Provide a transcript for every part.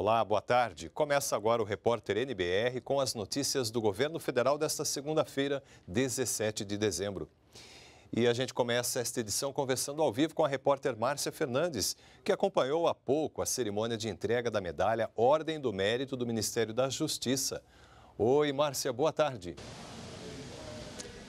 Olá, boa tarde. Começa agora o repórter NBR com as notícias do governo federal desta segunda-feira, 17 de dezembro. E a gente começa esta edição conversando ao vivo com a repórter Márcia Fernandes, que acompanhou há pouco a cerimônia de entrega da medalha Ordem do Mérito do Ministério da Justiça. Oi, Márcia, boa tarde. Boa tarde.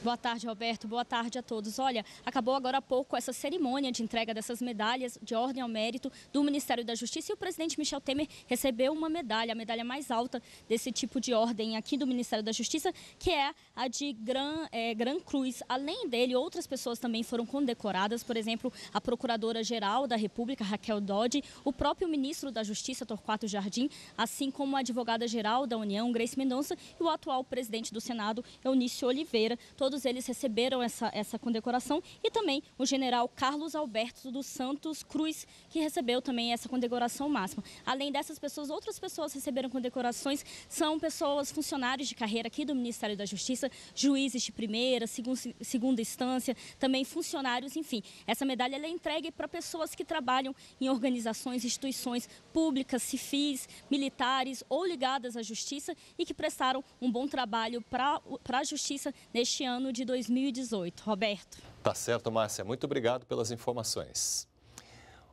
Boa tarde, Roberto. Boa tarde a todos. Olha, acabou agora há pouco essa cerimônia de entrega dessas medalhas de ordem ao mérito do Ministério da Justiça e o presidente Michel Temer recebeu uma medalha, a medalha mais alta desse tipo de ordem aqui do Ministério da Justiça, que é a de Gran, é, Gran Cruz. Além dele, outras pessoas também foram condecoradas, por exemplo, a Procuradora-Geral da República, Raquel Dodge, o próprio ministro da Justiça, Torquato Jardim, assim como a advogada-geral da União, Grace Mendonça, e o atual presidente do Senado, Eunício Oliveira. Todos Todos eles receberam essa, essa condecoração e também o general Carlos Alberto dos Santos Cruz, que recebeu também essa condecoração máxima. Além dessas pessoas, outras pessoas receberam condecorações, são pessoas, funcionários de carreira aqui do Ministério da Justiça, juízes de primeira, segunda instância, também funcionários, enfim. Essa medalha é entregue para pessoas que trabalham em organizações, instituições públicas, civis, militares ou ligadas à justiça e que prestaram um bom trabalho para a justiça neste ano ano de 2018. Roberto. Tá certo, Márcia. Muito obrigado pelas informações.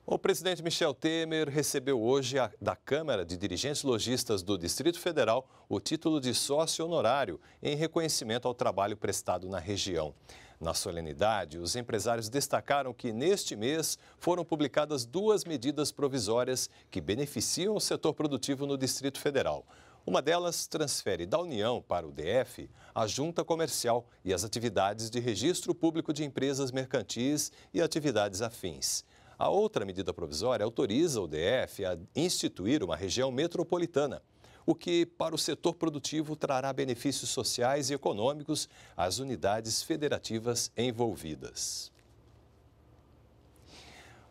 O presidente Michel Temer recebeu hoje a, da Câmara de Dirigentes Logistas do Distrito Federal o título de sócio honorário em reconhecimento ao trabalho prestado na região. Na solenidade, os empresários destacaram que neste mês foram publicadas duas medidas provisórias que beneficiam o setor produtivo no Distrito Federal. Uma delas transfere da União para o DF a junta comercial e as atividades de registro público de empresas mercantis e atividades afins. A outra medida provisória autoriza o DF a instituir uma região metropolitana, o que, para o setor produtivo, trará benefícios sociais e econômicos às unidades federativas envolvidas.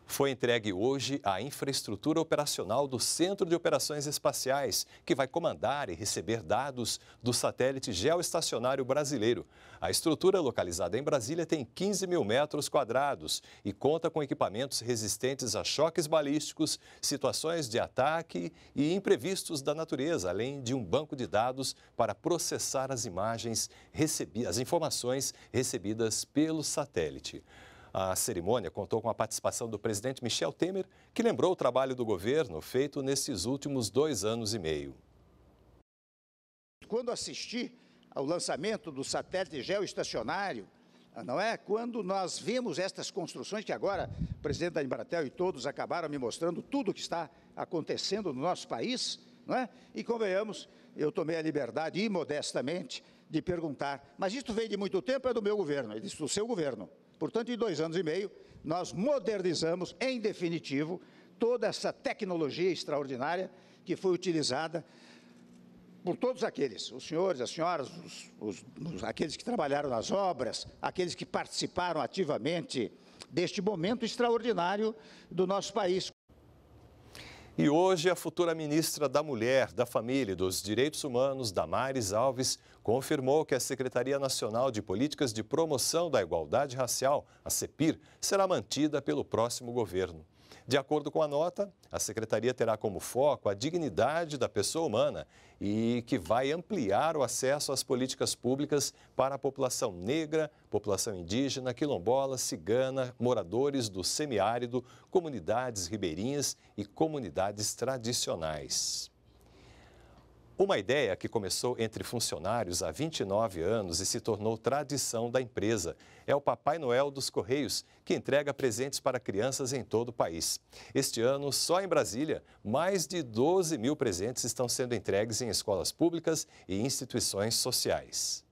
Foi entregue hoje a infraestrutura operacional do Centro de Operações Espaciais, que vai comandar e receber dados do satélite geoestacionário brasileiro. A estrutura localizada em Brasília tem 15 mil metros quadrados e conta com equipamentos resistentes a choques balísticos, situações de ataque e imprevistos da natureza, além de um banco de dados para processar as imagens, recebidas, as informações recebidas pelo satélite. A cerimônia contou com a participação do presidente Michel Temer, que lembrou o trabalho do governo feito nesses últimos dois anos e meio. Quando assisti ao lançamento do satélite geoestacionário, ah, não é? Quando nós vemos estas construções que agora o presidente da Embratel e todos acabaram me mostrando tudo o que está acontecendo no nosso país, não é? E convenhamos, eu tomei a liberdade, imodestamente, de perguntar, mas isto vem de muito tempo, é do meu governo? Ele disse, do seu governo. Portanto, em dois anos e meio, nós modernizamos, em definitivo, toda essa tecnologia extraordinária que foi utilizada por todos aqueles, os senhores, as senhoras, os, os, os, aqueles que trabalharam nas obras, aqueles que participaram ativamente deste momento extraordinário do nosso país. E hoje, a futura ministra da Mulher, da Família e dos Direitos Humanos, Damares Alves, confirmou que a Secretaria Nacional de Políticas de Promoção da Igualdade Racial, a CEPIR, será mantida pelo próximo governo. De acordo com a nota, a secretaria terá como foco a dignidade da pessoa humana e que vai ampliar o acesso às políticas públicas para a população negra, população indígena, quilombola, cigana, moradores do semiárido, comunidades ribeirinhas e comunidades tradicionais. Uma ideia que começou entre funcionários há 29 anos e se tornou tradição da empresa é o Papai Noel dos Correios, que entrega presentes para crianças em todo o país. Este ano, só em Brasília, mais de 12 mil presentes estão sendo entregues em escolas públicas e instituições sociais.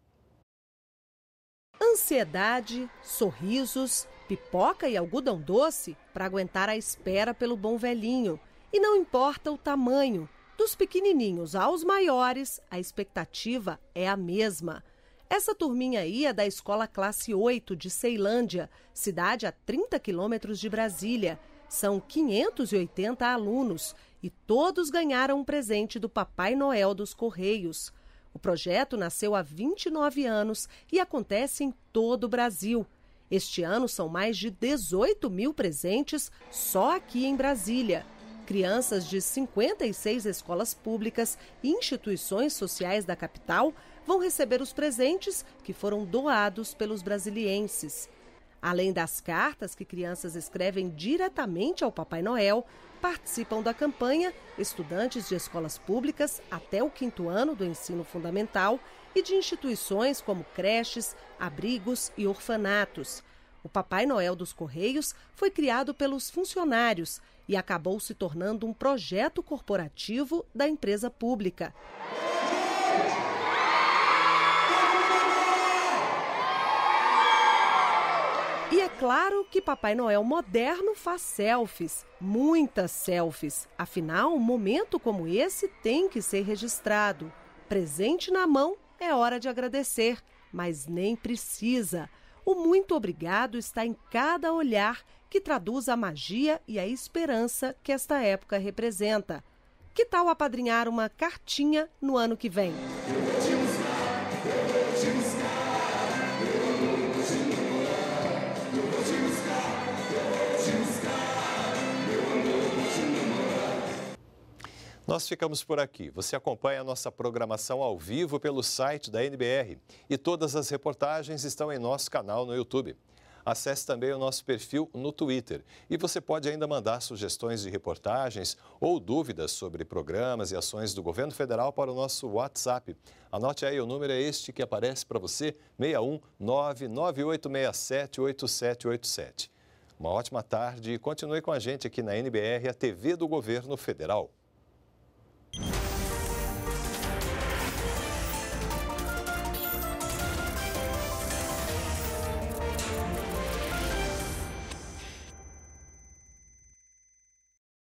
Ansiedade, sorrisos, pipoca e algodão doce para aguentar a espera pelo bom velhinho. E não importa o tamanho dos pequenininhos aos maiores, a expectativa é a mesma. Essa turminha aí é da escola classe 8 de Ceilândia, cidade a 30 quilômetros de Brasília. São 580 alunos e todos ganharam um presente do Papai Noel dos Correios. O projeto nasceu há 29 anos e acontece em todo o Brasil. Este ano são mais de 18 mil presentes só aqui em Brasília. Crianças de 56 escolas públicas e instituições sociais da capital vão receber os presentes que foram doados pelos brasilienses. Além das cartas que crianças escrevem diretamente ao Papai Noel, participam da campanha estudantes de escolas públicas até o quinto ano do ensino fundamental e de instituições como creches, abrigos e orfanatos. O Papai Noel dos Correios foi criado pelos funcionários e acabou se tornando um projeto corporativo da empresa pública. E é claro que Papai Noel moderno faz selfies, muitas selfies. Afinal, um momento como esse tem que ser registrado. Presente na mão, é hora de agradecer, mas nem precisa. O muito obrigado está em cada olhar que traduz a magia e a esperança que esta época representa. Que tal apadrinhar uma cartinha no ano que vem? Nós ficamos por aqui. Você acompanha a nossa programação ao vivo pelo site da NBR e todas as reportagens estão em nosso canal no YouTube. Acesse também o nosso perfil no Twitter. E você pode ainda mandar sugestões de reportagens ou dúvidas sobre programas e ações do governo federal para o nosso WhatsApp. Anote aí, o número é este que aparece para você, 61 Uma ótima tarde e continue com a gente aqui na NBR, a TV do Governo Federal.